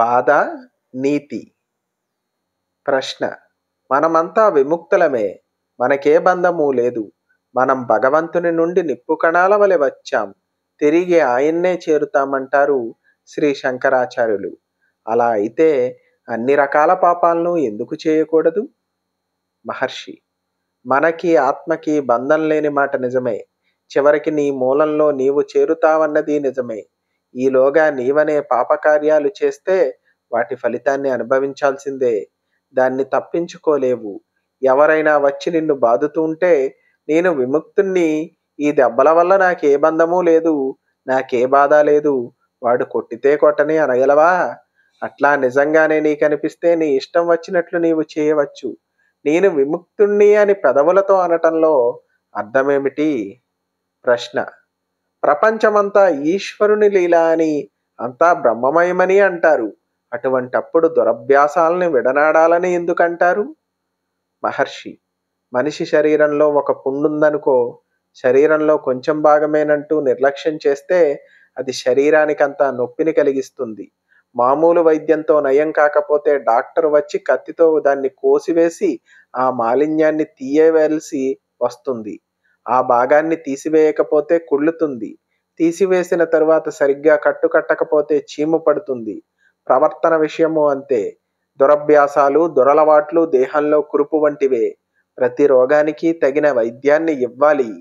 బాధ నీతి ప్రశ్న మనమంతా విముక్తులమే మనకే బంధము లేదు మనం భగవంతుని నుండి నిప్పు కణాల వలె వచ్చాం తిరిగి ఆయన్నే చేరుతామంటారు శ్రీ శంకరాచార్యులు అలా అయితే అన్ని రకాల పాపాలను ఎందుకు చేయకూడదు మహర్షి మనకి ఆత్మకి బంధం లేని మాట నిజమే చివరికి నీ మూలంలో నీవు చేరుతావన్నది నిజమే ఈలోగా నీవనే పాపకార్యాలు చేస్తే వాటి ఫలితాన్ని అనుభవించాల్సిందే దాన్ని తప్పించుకోలేవు ఎవరైనా వచ్చి నిన్ను బాదుతూ ఉంటే నేను విముక్తుణ్ణి ఈ దెబ్బల వల్ల నాకే బంధము లేదు నాకే బాధ లేదు వాడు కొట్టితే కొట్టని అనగలవా అట్లా నిజంగానే నీ కనిపిస్తే నీ ఇష్టం వచ్చినట్లు నీవు చేయవచ్చు నేను విముక్తుణ్ణి అని పెదవులతో అనటంలో అర్థమేమిటి ప్రశ్న ప్రపంచమంతా ఈశ్వరుని లీల అని అంతా బ్రహ్మమయమని అంటారు అటువంటప్పుడు దురభ్యాసాలని విడనాడాలని ఎందుకంటారు మహర్షి మనిషి శరీరంలో ఒక పుండుందనుకో శరీరంలో కొంచెం భాగమేనంటూ నిర్లక్ష్యం చేస్తే అది శరీరానికంతా నొప్పిని కలిగిస్తుంది మామూలు వైద్యంతో నయం కాకపోతే డాక్టర్ వచ్చి కత్తితో దాన్ని కోసివేసి ఆ మాలిన్యాన్ని తీయవలసి వస్తుంది ఆ భాగాన్ని తీసివేయకపోతే కుళ్ళుతుంది తీసివేసిన తరువాత సరిగ్గా కట్టు కట్టకపోతే చీము పడుతుంది ప్రవర్తన విషయము అంతే దురభ్యాసాలు దురలవాట్లు దేహంలో కురుపు వంటివే ప్రతి రోగానికి తగిన వైద్యాన్ని ఇవ్వాలి